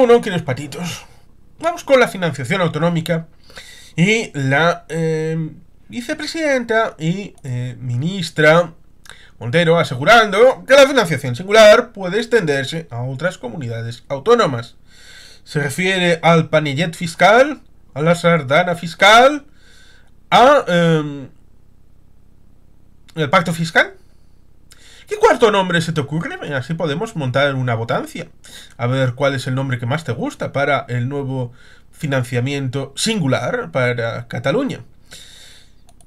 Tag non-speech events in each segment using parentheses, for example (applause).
que queridos patitos. Vamos con la financiación autonómica y la eh, vicepresidenta y eh, ministra Montero asegurando que la financiación singular puede extenderse a otras comunidades autónomas. Se refiere al panillet fiscal, a la sardana fiscal, a em, el pacto fiscal ¿Qué cuarto nombre se te ocurre? Así podemos montar una votancia. A ver cuál es el nombre que más te gusta para el nuevo financiamiento singular para Cataluña.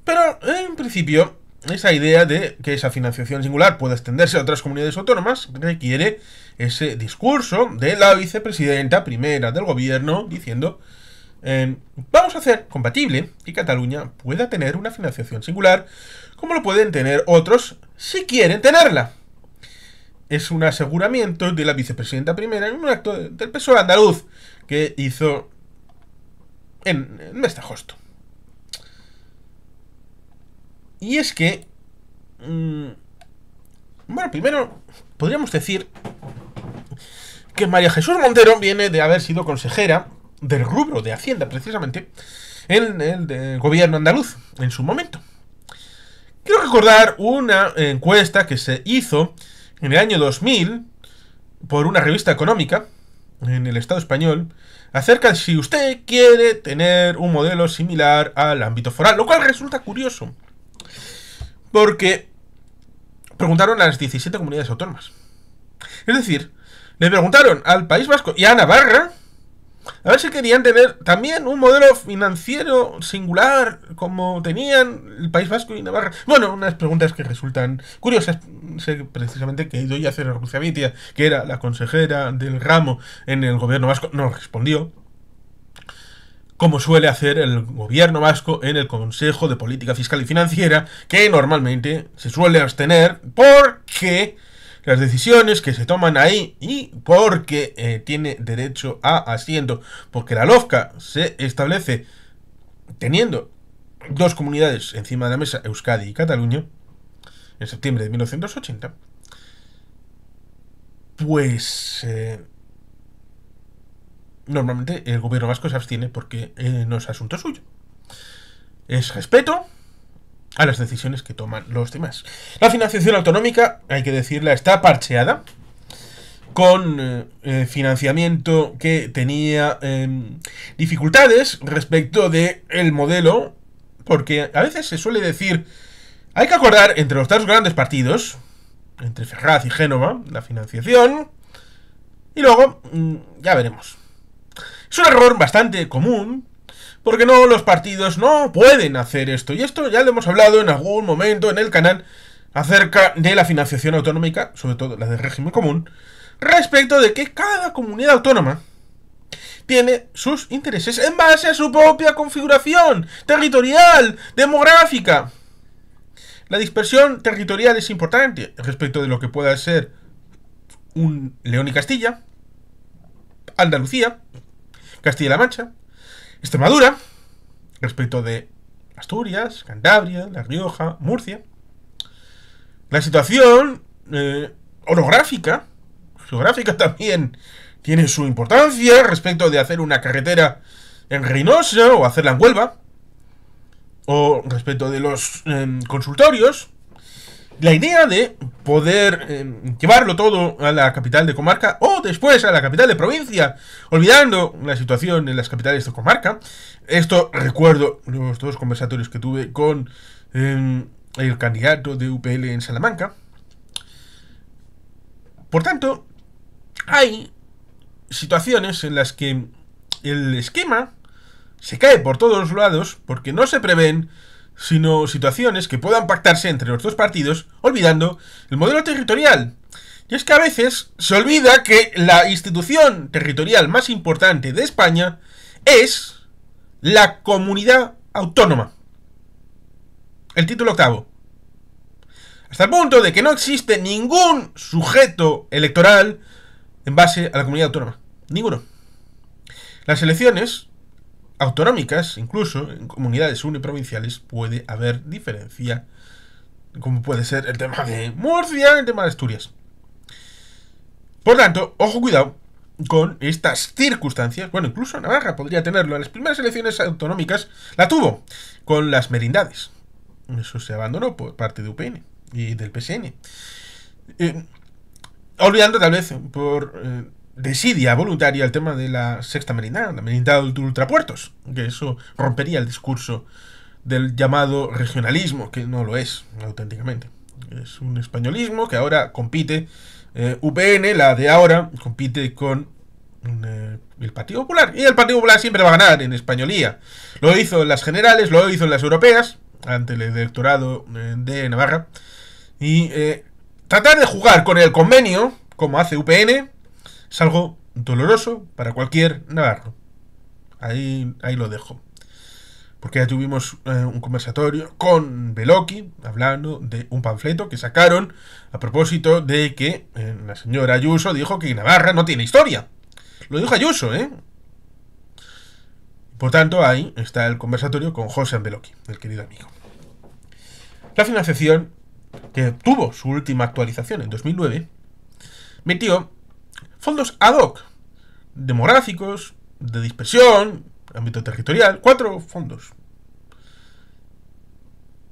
Pero, en principio, esa idea de que esa financiación singular pueda extenderse a otras comunidades autónomas requiere ese discurso de la vicepresidenta primera del gobierno diciendo em, vamos a hacer compatible que Cataluña pueda tener una financiación singular como lo pueden tener otros si quieren tenerla. Es un aseguramiento de la vicepresidenta primera en un acto del PSOE andaluz que hizo en, en justo Y es que... Mm, bueno, primero podríamos decir que María Jesús Montero viene de haber sido consejera del rubro de Hacienda, precisamente, en el gobierno andaluz, en su momento. Quiero recordar una encuesta que se hizo en el año 2000 por una revista económica en el Estado español acerca de si usted quiere tener un modelo similar al ámbito foral, lo cual resulta curioso. Porque preguntaron a las 17 comunidades autónomas. Es decir, le preguntaron al País Vasco y a Navarra a ver si querían tener también un modelo financiero singular como tenían el País Vasco y Navarra. Bueno, unas preguntas que resultan curiosas. Sé precisamente que hacer a Vitia, que era la consejera del ramo en el gobierno vasco, no respondió como suele hacer el gobierno vasco en el Consejo de Política Fiscal y Financiera, que normalmente se suele abstener porque las decisiones que se toman ahí y porque eh, tiene derecho a asiento, porque la LOFCA se establece teniendo dos comunidades encima de la mesa, Euskadi y Cataluña, en septiembre de 1980, pues eh, normalmente el gobierno vasco se abstiene porque eh, no es asunto suyo. Es respeto a las decisiones que toman los demás. La financiación autonómica, hay que decirla, está parcheada con eh, eh, financiamiento que tenía em, dificultades respecto del el modelo, porque a veces se suele decir, hay que acordar entre los dos grandes partidos, entre Ferraz y Génova, la financiación, y luego, mm, ya veremos. Es un error bastante común, porque no, los partidos no pueden hacer esto. Y esto ya lo hemos hablado en algún momento en el canal acerca de la financiación autonómica, sobre todo la del régimen común, respecto de que cada comunidad autónoma tiene sus intereses en base a su propia configuración territorial, demográfica. La dispersión territorial es importante respecto de lo que pueda ser un León y Castilla, Andalucía, Castilla-La Mancha, Extremadura, respecto de Asturias, Cantabria, La Rioja, Murcia. La situación eh, orográfica, geográfica (laughs) también, tiene su importancia respecto de hacer una carretera en Reynosa o hacerla en Huelva. O respecto de los em, consultorios. La idea de poder eh, llevarlo todo a la capital de comarca o después a la capital de provincia, olvidando la situación en las capitales de comarca. Esto recuerdo los dos conversatorios que tuve con em, el candidato de UPL en Salamanca. Por tanto, hay situaciones en las que el esquema se cae por todos lados porque no se prevén sino situaciones que puedan pactarse entre los dos partidos, olvidando el modelo territorial. Y es que a veces se olvida que la institución territorial más importante de España es la comunidad autónoma. El título octavo. Hasta el punto de que no existe ningún sujeto electoral en base a la comunidad autónoma. Ninguno. Las elecciones autonómicas, incluso en comunidades uniprovinciales, puede haber diferencia, como puede ser el tema de Murcia, el tema de Asturias. Por tanto, ojo cuidado con estas circunstancias. Bueno, incluso Navarra podría tenerlo. En las primeras elecciones autonómicas la tuvo con las merindades. Eso se abandonó por parte de UPN y del PSN. Eh, olvidando tal vez por... Eh, desidia voluntaria el tema de la sexta merindad, la merindad de ultrapuertos, que eso rompería el discurso del llamado regionalismo, que no lo es auténticamente. Es un españolismo que ahora compite, eh, UPN, la de ahora, compite con eh, el Partido Popular. Y el Partido Popular siempre va a ganar en españolía. Lo hizo en las generales, lo hizo en las europeas, ante el electorado eh, de Navarra. Y tratar de jugar con el convenio, como hace UPN, es algo doloroso para cualquier navarro. Ahí, ahí lo dejo. Porque ya tuvimos eh, un conversatorio con Beloki hablando de un panfleto que sacaron a propósito de que eh, la señora Ayuso dijo que Navarra no tiene historia. Lo dijo Ayuso, ¿eh? Por tanto, ahí está el conversatorio con José Beloki, el querido amigo. La financiación, que tuvo su última actualización en 2009, metió fondos ad hoc, demográficos, de dispersión, ámbito territorial, cuatro fondos.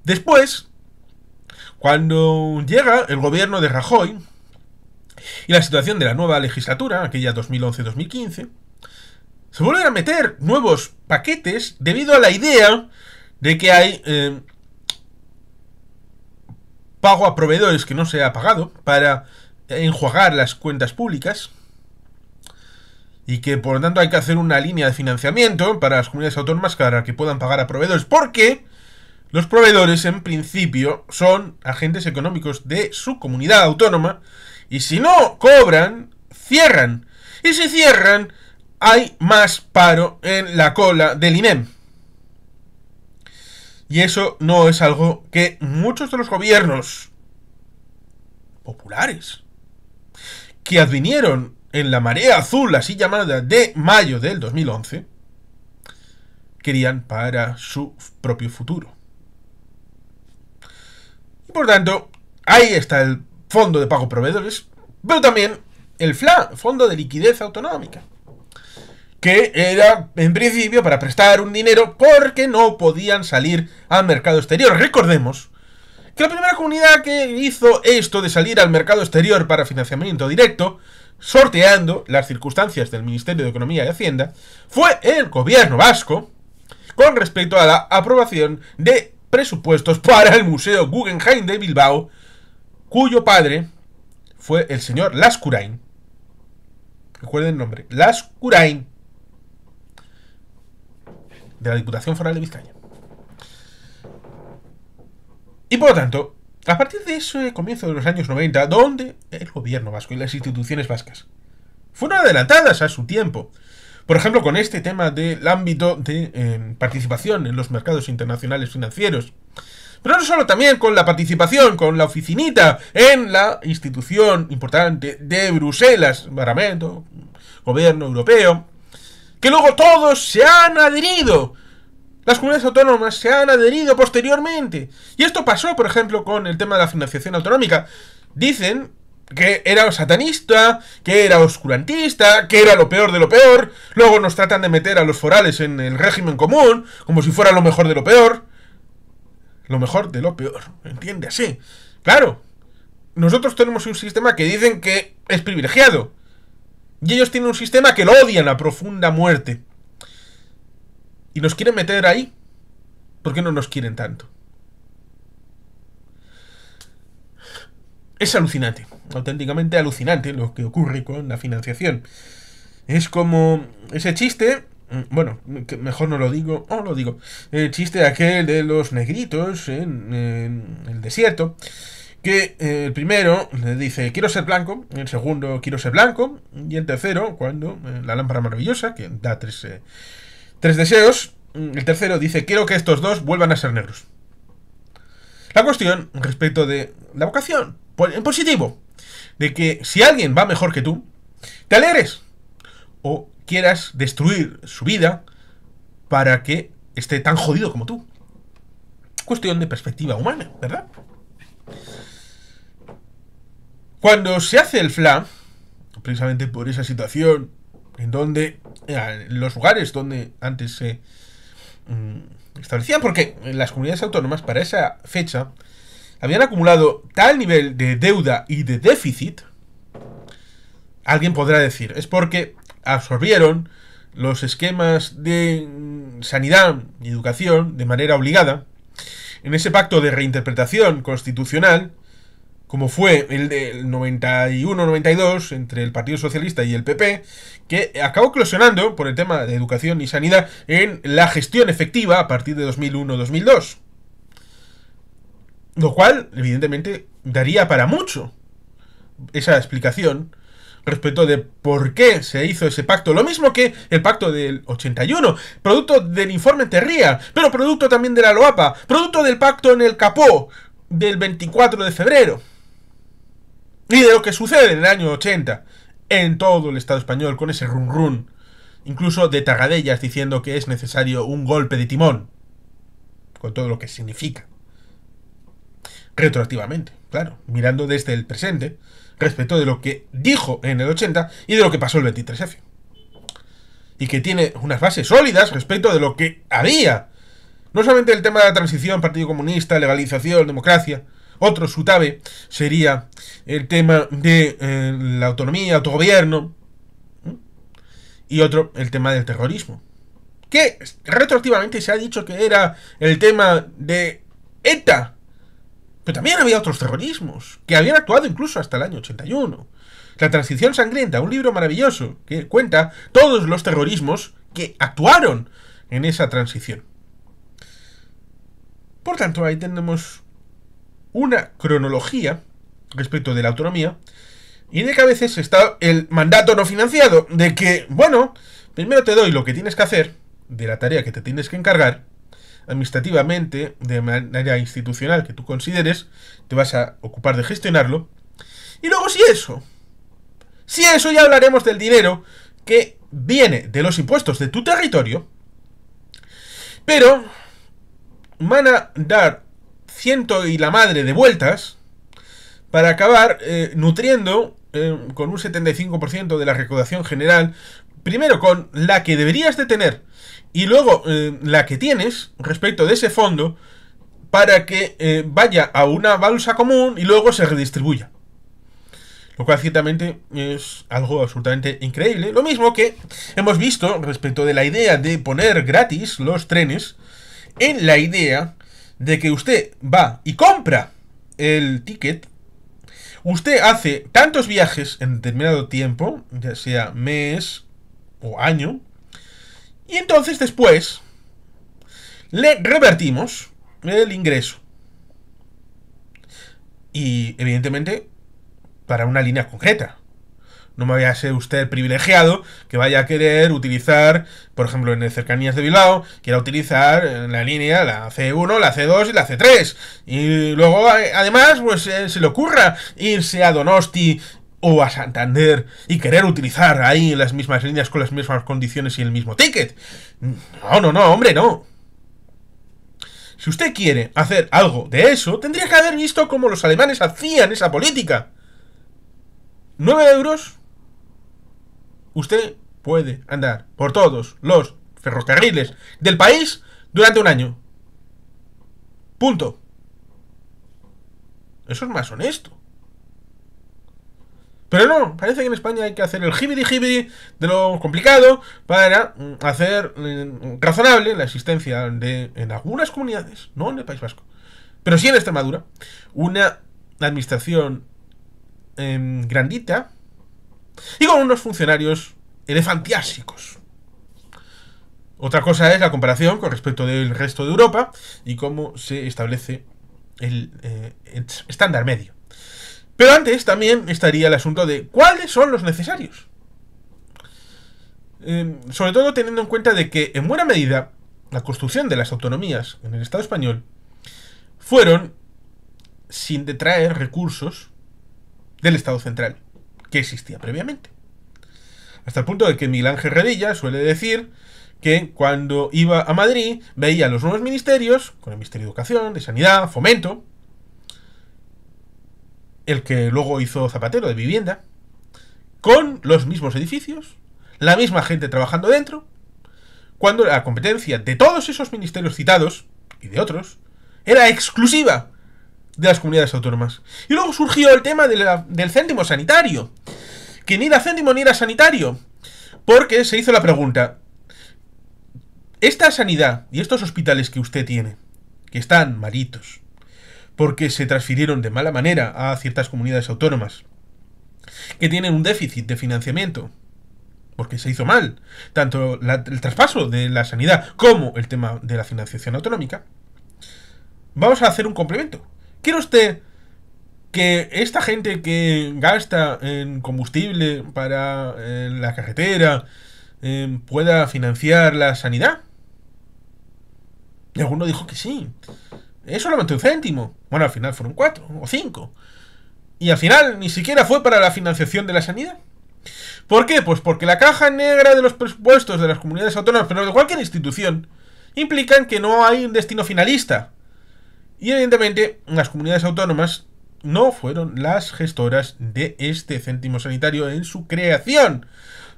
Después, cuando llega el gobierno de Rajoy y la situación de la nueva legislatura, aquella 2011-2015, se vuelven a meter nuevos paquetes debido a la idea de que hay eh, pago a proveedores que no se ha pagado para enjuagar las cuentas públicas y que por lo tanto hay que hacer una línea de financiamiento para las comunidades autónomas para que puedan pagar a proveedores, porque los proveedores en principio son agentes económicos de su comunidad autónoma y si no cobran, cierran. Y si cierran, hay más paro en la cola del INEM. Y eso no es algo que muchos de los gobiernos populares que advinieron en la marea azul, así llamada, de mayo del 2011, querían para su propio futuro. Y por tanto, ahí está el fondo de pago proveedores, pero también el FLA, Fondo de Liquidez Autonómica, que era en principio para prestar un dinero porque no podían salir al mercado exterior. Recordemos que la primera comunidad que hizo esto de salir al mercado exterior para financiamiento directo, sorteando las circunstancias del Ministerio de Economía y Hacienda, fue el gobierno vasco con respecto a la aprobación de presupuestos para el Museo Guggenheim de Bilbao, cuyo padre fue el señor Lascurain. Recuerden el nombre, Lascurain, de la Diputación Foral de Vizcaya. Y por lo tanto, a partir de ese comienzo de los años 90, donde el gobierno vasco y las instituciones vascas fueron adelantadas a su tiempo, por ejemplo, con este tema del ámbito de em, participación en los mercados internacionales financieros, pero no solo también con la participación, con la oficinita en la institución importante de Bruselas, Parlamento, Gobierno Europeo, que luego todos se han adherido las comunidades autónomas se han adherido posteriormente. Y esto pasó, por ejemplo, con el tema de la financiación autonómica. Dicen que era satanista, que era oscurantista, que era lo peor de lo peor. Luego nos tratan de meter a los forales en el régimen común, como si fuera lo mejor de lo peor. Lo mejor de lo peor, ¿entiende? Así. Claro, nosotros tenemos un sistema que dicen que es privilegiado. Y ellos tienen un sistema que lo odian a profunda muerte y nos quieren meter ahí, Porque no nos quieren tanto? Es alucinante, auténticamente alucinante lo que ocurre con la financiación. Es como ese chiste, mm, bueno, mejor no lo digo, no oh, lo digo, el chiste aquel de los negritos en, el desierto, que eh, el primero le dice quiero ser blanco, el segundo quiero ser blanco, y el tercero, cuando eh, la lámpara maravillosa, que da tres... Eh, Tres deseos. El tercero dice, quiero que estos dos vuelvan a ser negros. La cuestión respecto de la vocación, en positivo, de que si alguien va mejor que tú, te alegres o quieras destruir su vida para que esté tan jodido como tú. Cuestión de perspectiva humana, ¿verdad? Cuando se hace el FLA, precisamente por esa situación en donde en eh, los lugares donde antes se mm, establecían, porque las comunidades autónomas para esa fecha habían acumulado tal nivel de deuda y de déficit, alguien podrá decir, es porque absorbieron los esquemas de mm, sanidad y educación de manera obligada en ese pacto de reinterpretación constitucional como fue el del 91-92 entre el Partido Socialista y el PP, que acabó closionando por el tema de educación y sanidad en la gestión efectiva a partir de 2001-2002. Lo cual, evidentemente, daría para mucho esa explicación respecto de por qué se hizo ese pacto. Lo mismo que el pacto del 81, producto del informe Terría, pero producto también de la LOAPA, producto del pacto en el Capó del 24 de febrero y de lo que sucede en el año 80 en todo el Estado español con ese run run, incluso de tagadellas diciendo que es necesario un golpe de timón, con todo lo que significa. Retroactivamente, claro, mirando desde el presente, respecto de lo que dijo en el 80 y de lo que pasó el 23F. Y que tiene unas bases sólidas respecto de lo que había. No solamente el tema de la transición, Partido Comunista, legalización, democracia, otro sutabe sería el tema de eh, la autonomía, autogobierno. Y otro, el tema del terrorismo. Que retroactivamente se ha dicho que era el tema de ETA. Pero también había otros terrorismos, que habían actuado incluso hasta el año 81. La Transición Sangrienta, un libro maravilloso que cuenta todos los terrorismos que actuaron en esa transición. Por tanto, ahí tenemos una cronología respecto de la autonomía y de que a veces está el mandato no financiado, de que, bueno, primero te doy lo que tienes que hacer, de la tarea que te tienes que encargar, administrativamente, de manera institucional que tú consideres, te vas a ocupar de gestionarlo, y luego si eso, si eso ya hablaremos del dinero que viene de los impuestos de tu territorio, pero van a dar y la madre de vueltas para acabar eh, nutriendo eh, con un 75% de la recaudación general, primero con la que deberías de tener y luego eh, la que tienes respecto de ese fondo para que vaya a una balsa común y luego se redistribuya. Lo cual ciertamente es algo absolutamente increíble. Lo mismo que hemos visto respecto de la idea de poner gratis los trenes en la idea de que usted va y compra el ticket, usted hace tantos viajes en determinado tiempo, ya sea mes o año, y entonces después le revertimos el ingreso. Y evidentemente para una línea concreta no me vaya a ser usted privilegiado que vaya a querer utilizar, por ejemplo, en cercanías de Bilbao, quiera utilizar la línea la C1, la C2 y la C3. Y luego, además, pues eh, se le ocurra irse a Donosti o a Santander y querer utilizar ahí las mismas líneas con las mismas condiciones y el mismo ticket. No, no, no, hombre, no. Si usted quiere hacer algo de eso, tendría que haber visto cómo los alemanes hacían esa política. 9 euros usted puede andar por todos los ferrocarriles del país durante un año. Punto. Eso es más honesto. Pero no, parece que en España hay que hacer el jibidi jibidi de lo complicado para mm, hacer mm, razonable la existencia de, en algunas comunidades, no en el País Vasco, pero sí en Extremadura, una administración em, grandita y con unos funcionarios elefantiásicos. Otra cosa es la comparación con respecto del resto de Europa y cómo se establece el, eh, estándar medio. Pero antes también estaría el asunto de cuáles son los necesarios. Em, sobre todo teniendo en cuenta de que en buena medida la construcción de las autonomías en el Estado español fueron sin detraer recursos del Estado central que existía previamente. Hasta el punto de que Miguel Ángel Redilla suele decir que cuando iba a Madrid veía los nuevos ministerios, con el Ministerio de Educación, de Sanidad, Fomento, el que luego hizo Zapatero de Vivienda, con los mismos edificios, la misma gente trabajando dentro, cuando la competencia de todos esos ministerios citados y de otros era exclusiva de las comunidades autónomas. Y luego surgió el tema del céntimo sanitario. Que ni era céntimo ni era sanitario. Porque se hizo la pregunta, esta sanidad y estos hospitales que usted tiene, que están malitos, porque se transfirieron de mala manera a ciertas comunidades autónomas, que tienen un déficit de financiamiento, porque se hizo mal, tanto el traspaso de la sanidad como el tema de la financiación autonómica, vamos a hacer un complemento. ¿Quiere usted que esta gente que gasta en combustible para eh, la carretera eh, pueda financiar la sanidad? Y alguno dijo que sí. Es solamente un céntimo. Bueno, al final fueron cuatro o cinco. Y al final ni siquiera fue para la financiación de la sanidad. ¿Por qué? Pues porque la caja negra de los presupuestos de las comunidades autónomas, pero de cualquier institución, implican que no hay un destino finalista. Y evidentemente las comunidades autónomas no fueron las gestoras de este céntimo sanitario en su creación,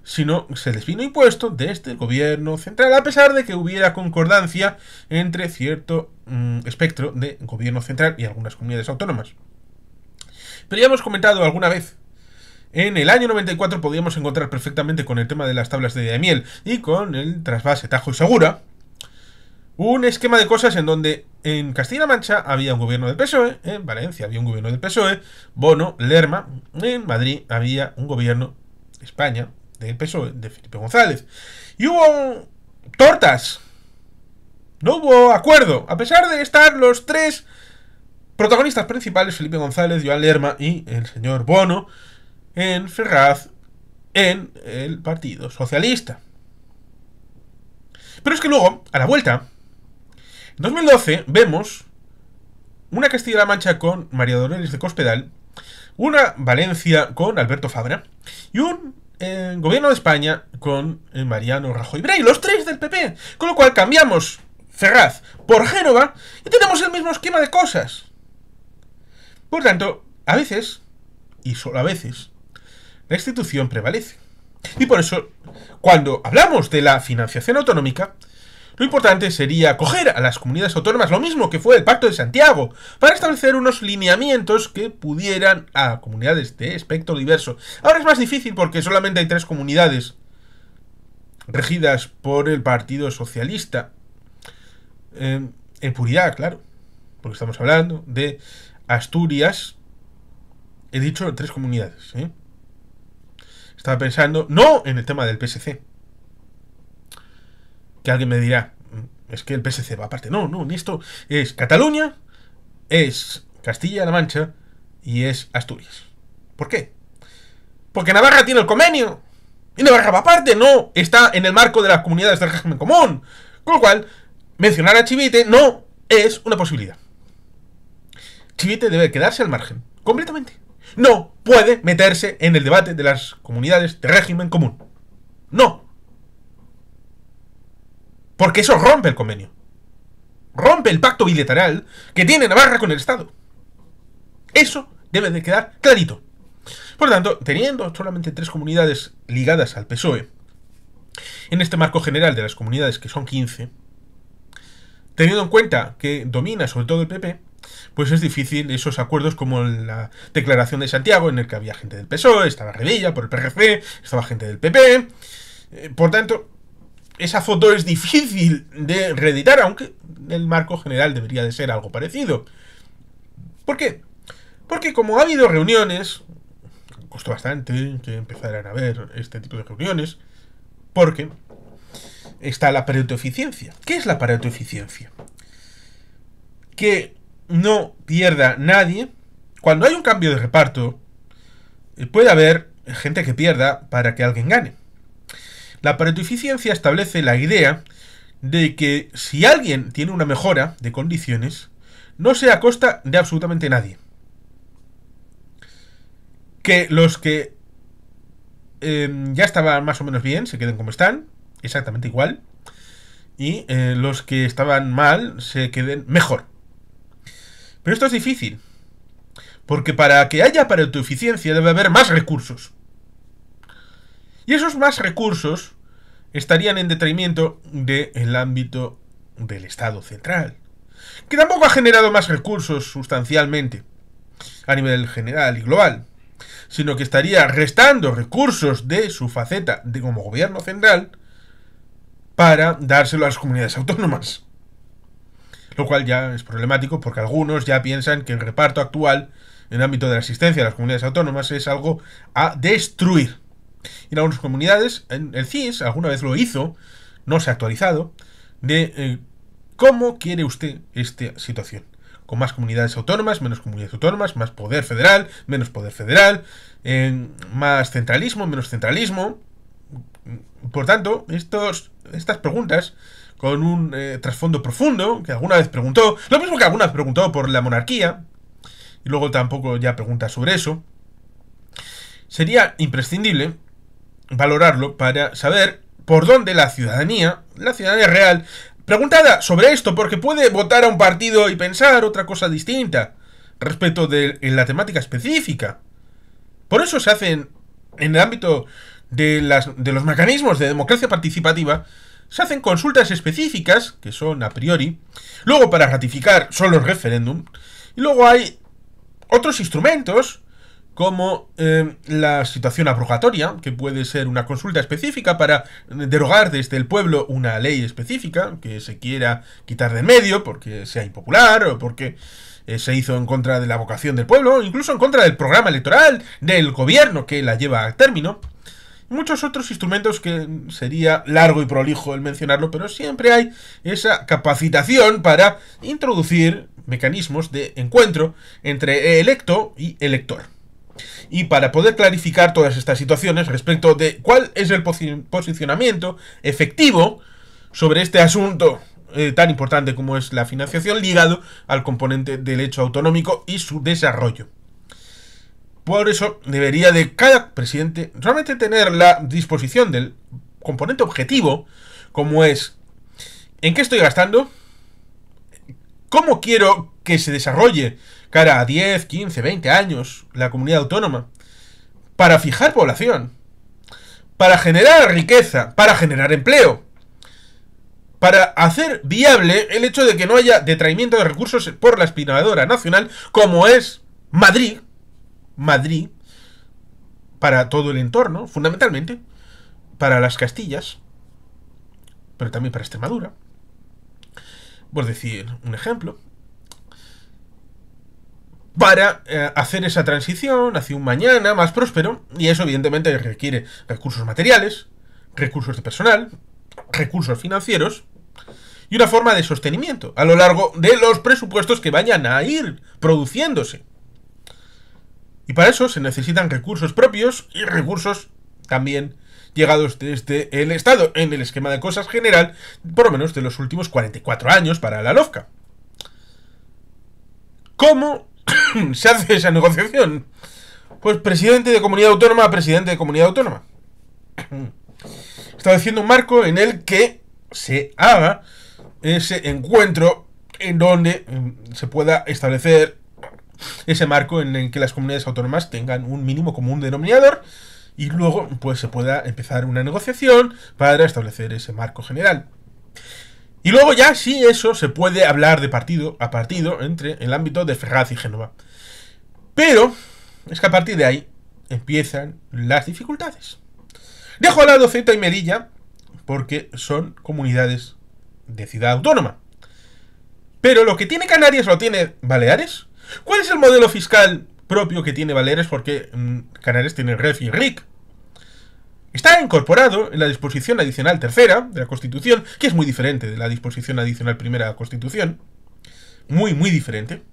sino se les vino impuesto desde el gobierno central, a pesar de que hubiera concordancia entre cierto mm, espectro de gobierno central y algunas comunidades autónomas. Pero ya hemos comentado alguna vez en el año 94 podíamos encontrar perfectamente con el tema de las tablas de miel y con el trasvase Tajo y Segura un esquema de cosas en donde en Castilla-La Mancha había un gobierno del PSOE, en Valencia había un gobierno del PSOE, Bono, Lerma, en Madrid había un gobierno, España, del PSOE, de Felipe González. Y hubo tortas. No hubo acuerdo, a pesar de estar los tres protagonistas principales, Felipe González, Joan Lerma y el señor Bono, en Ferraz, en el Partido Socialista. Pero es que luego, a la vuelta, en 2012 vemos una Castilla-La Mancha con María Dolores de Cospedal, una Valencia con Alberto Fabra y un eh, gobierno de España con eh, Mariano Rajoy Bray, los tres del PP. Con lo cual cambiamos Ferraz por Génova y tenemos el mismo esquema de cosas. Por tanto, a veces, y solo a veces, la institución prevalece. Y por eso, cuando hablamos de la financiación autonómica, lo importante sería acoger a las comunidades autónomas, lo mismo que fue el Pacto de Santiago, para establecer unos lineamientos que pudieran a comunidades de espectro diverso. Ahora es más difícil porque solamente hay tres comunidades regidas por el Partido Socialista. Em, en puridad, claro, porque estamos hablando de Asturias. He dicho tres comunidades. ¿eh? Estaba pensando, no en el tema del PSC, que alguien me dirá, es que el PSC va aparte. No, no, esto es Cataluña, es Castilla-La Mancha y es Asturias. ¿Por qué? Porque Navarra tiene el convenio. Y Navarra va aparte, no está en el marco de las comunidades de régimen común. Con lo cual, mencionar a Chivite no es una posibilidad. Chivite debe quedarse al margen, completamente. No puede meterse en el debate de las comunidades de régimen común. No. Porque eso rompe el convenio. Rompe el pacto bilateral que tiene Navarra con el Estado. Eso debe de quedar clarito. Por lo tanto, teniendo solamente tres comunidades ligadas al PSOE, en este marco general de las comunidades que son 15, teniendo en cuenta que domina sobre todo el PP, pues es difícil esos acuerdos como la declaración de Santiago, en el que había gente del PSOE, estaba Revilla por el PRC, estaba gente del PP. Eh, por tanto, esa foto es difícil de reeditar, aunque el marco general debería de ser algo parecido. ¿Por qué? Porque como ha habido reuniones, costó bastante que empezaran a ver este tipo de reuniones, porque está la eficiencia. ¿Qué es la pareto-eficiencia? Que no pierda nadie. Cuando hay un cambio de reparto, eh, puede haber gente que pierda para que alguien gane. La pareto-eficiencia establece la idea de que si alguien tiene una mejora de condiciones, no sea a costa de absolutamente nadie. Que los que em, ya estaban más o menos bien se queden como están, exactamente igual, y eh, los que estaban mal se queden mejor. Pero esto es difícil, porque para que haya pareto eficiencia debe haber más recursos. Y esos más recursos estarían en detrimento del ámbito del Estado central, que tampoco ha generado más recursos sustancialmente a nivel general y global, sino que estaría restando recursos de su faceta de como gobierno central para dárselo a las comunidades autónomas. Lo cual ya es problemático porque algunos ya piensan que el reparto actual en ámbito de la asistencia a las comunidades autónomas es algo a destruir. Y en algunas comunidades, el CIS alguna vez lo hizo, no se ha actualizado, de eh, cómo quiere usted esta situación. Con más comunidades autónomas, menos comunidades autónomas, más poder federal, menos poder federal, eh, más centralismo, menos centralismo. Por tanto, estos, estas preguntas con un eh, trasfondo profundo, que alguna vez preguntó, lo mismo que alguna vez preguntó por la monarquía, y luego tampoco ya pregunta sobre eso, sería imprescindible valorarlo para saber por dónde la ciudadanía, la ciudadanía real, preguntada sobre esto, porque puede votar a un partido y pensar otra cosa distinta respecto de la temática específica. Por eso se hacen en el ámbito de, los mecanismos de democracia participativa, se hacen consultas específicas, que son a priori, luego para ratificar son los referéndum, y luego hay otros instrumentos como em, la situación abrogatoria, que puede ser una consulta específica para derogar desde este, el pueblo una ley específica que se quiera quitar del medio porque sea impopular o porque eh, se hizo en contra de la vocación del pueblo, incluso en contra del programa electoral, del gobierno que la lleva a término. Muchos otros instrumentos que sería largo y prolijo el mencionarlo, pero siempre hay esa capacitación para introducir mecanismos de encuentro entre electo y elector. Y para poder clarificar todas estas situaciones respecto de cuál es el posicionamiento efectivo sobre este asunto eh, tan importante como es la financiación ligado al componente del hecho autonómico y su desarrollo. Por eso debería de cada presidente realmente tener la disposición del componente objetivo, como es en qué estoy gastando, cómo quiero que se desarrolle cara a 10, 15, 20 años, la comunidad autónoma, para fijar población, para generar riqueza, para generar empleo, para hacer viable el hecho de que no haya detraimiento de recursos por la espinadora nacional, como es Madrid, Madrid, para todo el entorno, fundamentalmente, para las Castillas, pero también para Extremadura. Por decir un ejemplo para eh, hacer esa transición hacia un mañana más próspero, y eso evidentemente requiere recursos materiales, recursos de personal, recursos financieros y una forma de sostenimiento a lo largo de los presupuestos que vayan a ir produciéndose. Y para eso se necesitan recursos propios y recursos también llegados desde el Estado, en el esquema de cosas general, por lo menos de los últimos 44 años para la LOFCA. ¿Cómo (coughs) se hace esa negociación? Pues presidente de comunidad autónoma, presidente de comunidad autónoma. Estableciendo un marco en el que se haga ese encuentro en donde mm, se pueda establecer ese marco en el que las comunidades autónomas tengan un mínimo común denominador y luego pues se pueda empezar una negociación para establecer ese marco general. Y luego ya sí eso se puede hablar de partido a partido entre el ámbito de Ferraz y Génova. Pero es que a partir de ahí empiezan las dificultades. Dejo a lado Ceuta y Merilla porque son comunidades de ciudad autónoma. Pero lo que tiene Canarias lo tiene Baleares. ¿Cuál es el modelo fiscal propio que tiene Baleares? Porque mm, Canarias tiene REF y RIC. Está incorporado en la disposición adicional tercera de la Constitución, que es muy diferente de la disposición adicional primera de la Constitución. Muy, muy diferente.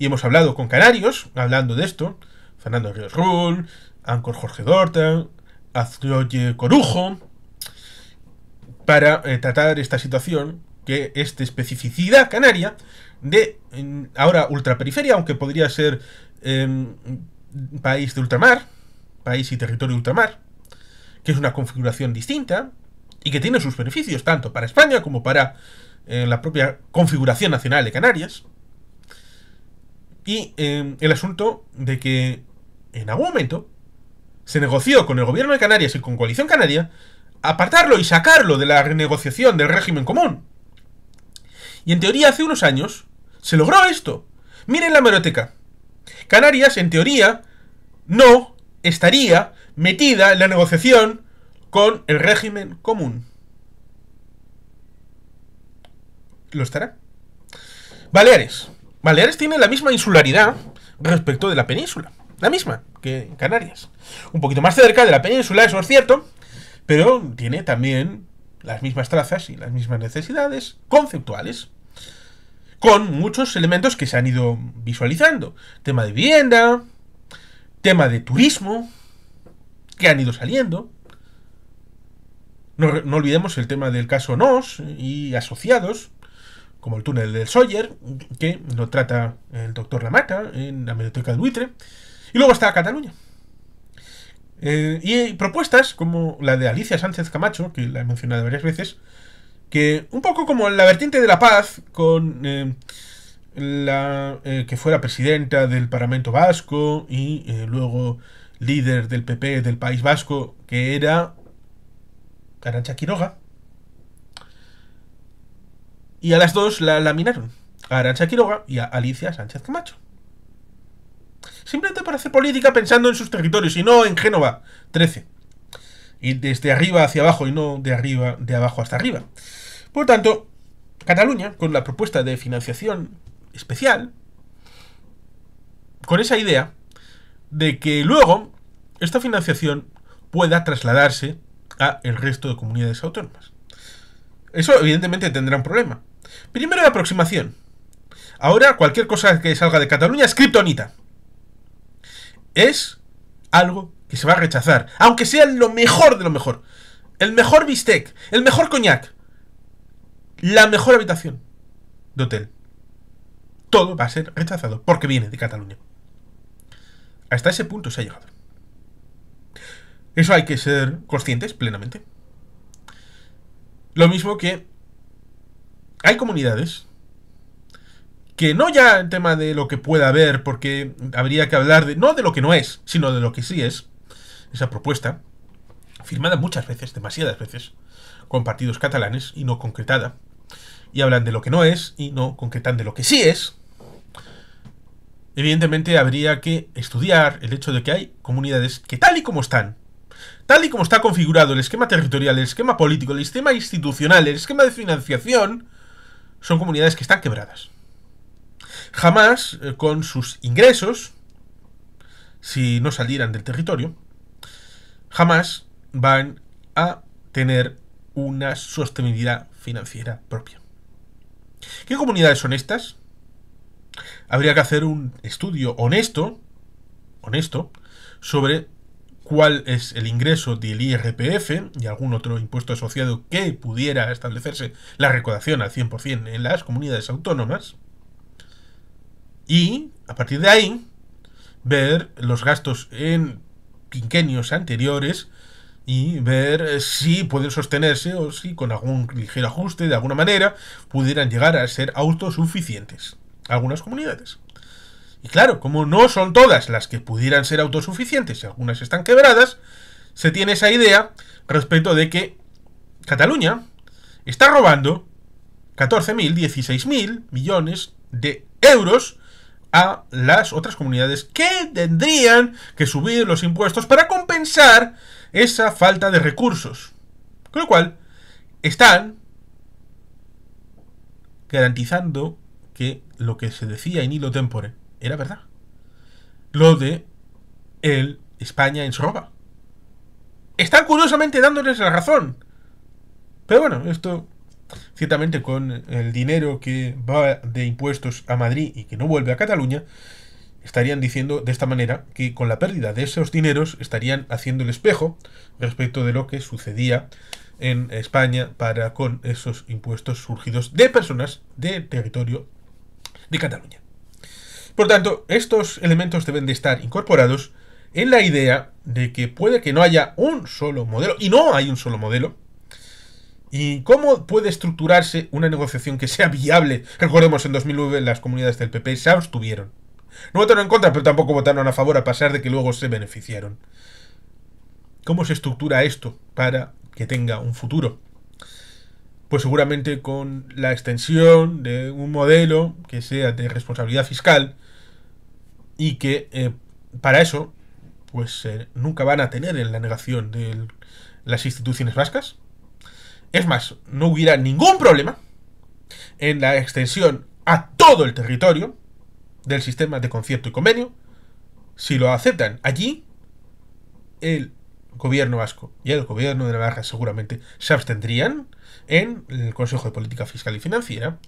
Y hemos hablado con canarios, hablando de esto. Fernando Ríos Rull, Ancor Jorge Dorta, Azloye Corujo, para eh, tratar esta situación, que de especificidad canaria de ahora ultraperiferia, aunque podría ser em, país de ultramar, país y territorio ultramar, que es una configuración distinta y que tiene sus beneficios tanto para España como para eh, la propia configuración nacional de Canarias. Y em, el asunto de que en algún momento se negoció con el gobierno de Canarias y con Coalición Canaria apartarlo y sacarlo de la renegociación del régimen común. Y en teoría hace unos años se logró esto. Miren la meroteca Canarias, en teoría, no estaría metida en la negociación con el régimen común. ¿Lo estará? Baleares. Baleares tiene la misma insularidad respecto de la península. La misma que Canarias. Un poquito más cerca de la península, eso es cierto, pero tiene también las mismas trazas y las mismas necesidades conceptuales, con muchos elementos que se han ido visualizando. Tema de vivienda, tema de turismo, que han ido saliendo. No, olvidemos el tema del caso NOS y asociados, como el túnel del Sawyer, que lo trata el doctor Lamata en la biblioteca del buitre. Y luego está Cataluña. Eh, y propuestas como la de Alicia Sánchez Camacho, que la he mencionado varias veces, que un poco como la vertiente de la paz, con eh, la eh, que fuera presidenta del Parlamento Vasco y luego líder del PP del País Vasco, que era Arancha Quiroga. Y a las dos la laminaron. A Arancha Quiroga y a Alicia Sánchez Camacho. Simplemente para hacer política pensando en sus territorios y no en Génova 13. Y desde arriba hacia abajo y no de arriba, de abajo hasta arriba. Por tanto, Cataluña, con la propuesta de financiación especial, con esa idea, de que luego esta financiación pueda trasladarse a el resto de comunidades autónomas. Eso evidentemente tendrá un problema. Primero la aproximación. Ahora cualquier cosa que salga de Cataluña es criptonita. Es algo que se va a rechazar, aunque sea lo mejor de lo mejor. El mejor bistec, el mejor coñac, la mejor habitación de hotel. Todo va a ser rechazado porque viene de Cataluña. Hasta ese punto se ha llegado. Eso hay que ser conscientes plenamente. Lo mismo que hay comunidades que no ya el tema de lo que pueda haber, porque habría que hablar de no de lo que no es, sino de lo que sí es, esa propuesta, firmada muchas veces, demasiadas veces, con partidos catalanes y no concretada, y hablan de lo que no es y no concretan de lo que sí es, evidentemente habría que estudiar el hecho de que hay comunidades que tal y como están, tal y como está configurado el esquema territorial, el esquema político, el esquema institucional, el esquema de financiación, son comunidades que están quebradas. Jamás, eh, con sus ingresos, si no salieran del territorio, jamás van a tener una sostenibilidad financiera propia. ¿Qué comunidades son estas? habría que hacer un estudio honesto, honesto, sobre cuál es el ingreso del IRPF y algún otro impuesto asociado que pudiera establecerse la recaudación al 100% en las comunidades autónomas. Y, a partir de ahí, ver los gastos en quinquenios anteriores y ver si pueden sostenerse o si con algún ligero ajuste de alguna manera pudieran llegar a ser autosuficientes algunas comunidades. Y claro, como no son todas las que pudieran ser autosuficientes y algunas están quebradas, se tiene esa idea respecto de que Cataluña está robando 14.000, 16.000 millones de euros a las otras comunidades que tendrían que subir los impuestos para compensar esa falta de recursos. Con lo cual, están garantizando que lo que se decía en hilo tempore era verdad. Lo de el España en roba. Están curiosamente dándoles la razón. Pero bueno, esto ciertamente con el dinero que va de impuestos a Madrid y que no vuelve a Cataluña, estarían diciendo de esta manera que con la pérdida de esos dineros estarían haciendo el espejo respecto de lo que sucedía en España para con esos impuestos surgidos de personas de territorio de Cataluña. Por tanto, estos elementos deben de estar incorporados en la idea de que puede que no haya un solo modelo, y no hay un solo modelo, ¿Y cómo puede estructurarse una negociación que sea viable? Recordemos, en 2009 las comunidades del PP se abstuvieron. No votaron en contra, pero tampoco votaron a favor, a pesar de que luego se beneficiaron. ¿Cómo se estructura esto para que tenga un futuro? pues seguramente con la extensión de un modelo que sea de responsabilidad fiscal y que eh, para eso pues eh, nunca van a tener en la negación de las instituciones vascas. Es más, no hubiera ningún problema en la extensión a todo el territorio del sistema de concierto y convenio si lo aceptan allí el gobierno vasco y el gobierno de Navarra seguramente se abstendrían en el Consejo de Política Fiscal y Financiera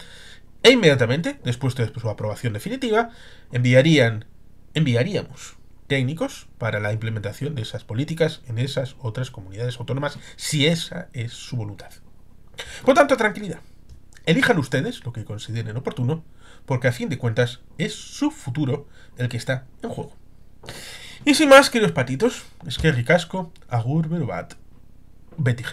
e inmediatamente, después de su aprobación definitiva, enviarían, enviaríamos técnicos para la implementación de esas políticas en esas otras comunidades autónomas, si esa es su voluntad. Por tanto, tranquilidad. Elijan ustedes lo que consideren oportuno, porque a fin de cuentas es su futuro el que está en juego. Y sin más, queridos patitos, es que ricasco, agur berobat, Betty